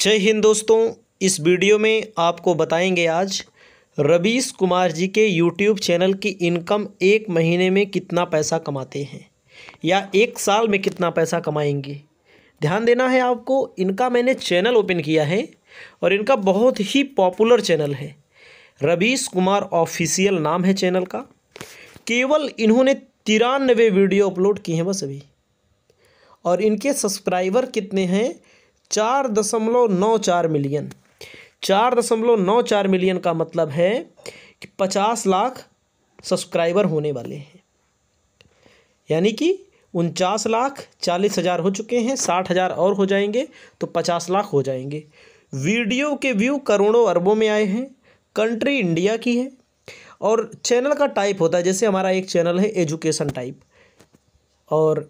जय हिंद दोस्तों इस वीडियो में आपको बताएंगे आज रवीश कुमार जी के यूट्यूब चैनल की इनकम एक महीने में कितना पैसा कमाते हैं या एक साल में कितना पैसा कमाएंगे ध्यान देना है आपको इनका मैंने चैनल ओपन किया है और इनका बहुत ही पॉपुलर चैनल है रवीश कुमार ऑफिशियल नाम है चैनल का केवल इन्होंने तिरानवे वीडियो अपलोड किए हैं बस अभी और इनके सब्सक्राइबर कितने हैं चार दशमलव नौ चार मिलियन चार दशमलव नौ चार मिलियन का मतलब है कि पचास लाख सब्सक्राइबर होने वाले हैं यानी कि उनचास लाख चालीस हज़ार हो चुके हैं साठ हज़ार और हो जाएंगे तो पचास लाख हो जाएंगे वीडियो के व्यू करोड़ों अरबों में आए हैं कंट्री इंडिया की है और चैनल का टाइप होता है जैसे हमारा एक चैनल है एजुकेशन टाइप और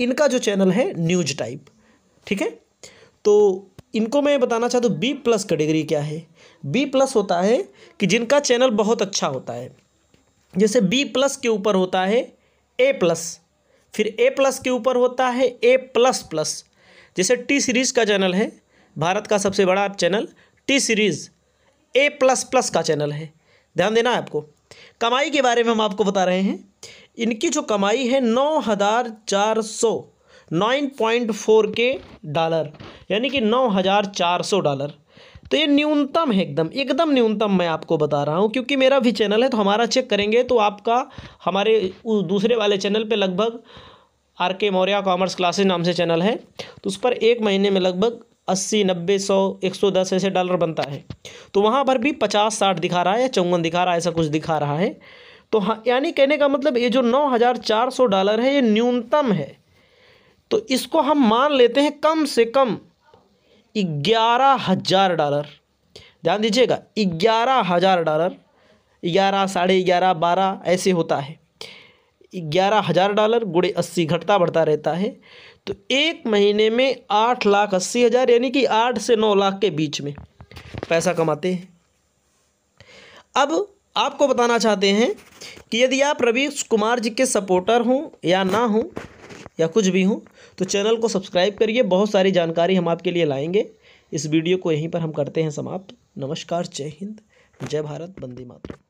इनका जो चैनल है न्यूज टाइप ठीक है तो इनको मैं बताना चाहता हूँ बी प्लस कैटेगरी क्या है बी प्लस होता है कि जिनका चैनल बहुत अच्छा होता है जैसे बी प्लस के ऊपर होता है ए प्लस फिर ए प्लस के ऊपर होता है ए प्लस प्लस जैसे टी सीरीज़ का चैनल है भारत का सबसे बड़ा channel T series A plus plus का चैनल है ध्यान देना है आपको कमाई के बारे में हम आपको बता रहे हैं इनकी जो कमाई है नौ हज़ार चार सौ nine point four K dollar यानी कि नौ हज़ार चार सौ डॉलर तो ये न्यूनतम है एकदम एकदम न्यूनतम मैं आपको बता रहा हूँ क्योंकि मेरा भी चैनल है तो हमारा चेक करेंगे तो आपका हमारे दूसरे वाले चैनल पे लगभग आर के मौर्या कॉमर्स क्लासेज नाम से चैनल है तो उस पर एक महीने में लगभग अस्सी नब्बे सौ एक सौ दस ऐसे डॉलर बनता है तो वहाँ पर भी पचास साठ दिखा रहा है या चौवन दिखा रहा है ऐसा कुछ दिखा रहा है तो हाँ यानी कहने का मतलब ये जो नौ हज़ार चार सौ डॉलर है ये न्यूनतम है तो इसको हम मान लेते हैं कम से कम ग्यारह हज़ार डॉलर ध्यान दीजिएगा ग्यारह हज़ार डॉलर ग्यारह साढ़े ग्यारह बारह ऐसे होता है ग्यारह हज़ार डॉलर गुड़े अस्सी घटता बढ़ता रहता है तो एक महीने में आठ लाख अस्सी हज़ार यानी कि आठ से नौ लाख के बीच में पैसा कमाते हैं अब आपको बताना चाहते हैं कि यदि आप रवीश कुमार जी के सपोर्टर हों या ना हों या कुछ भी हूँ तो चैनल को सब्सक्राइब करिए बहुत सारी जानकारी हम आपके लिए लाएंगे इस वीडियो को यहीं पर हम करते हैं समाप्त नमस्कार जय हिंद जय भारत बंदी मातृ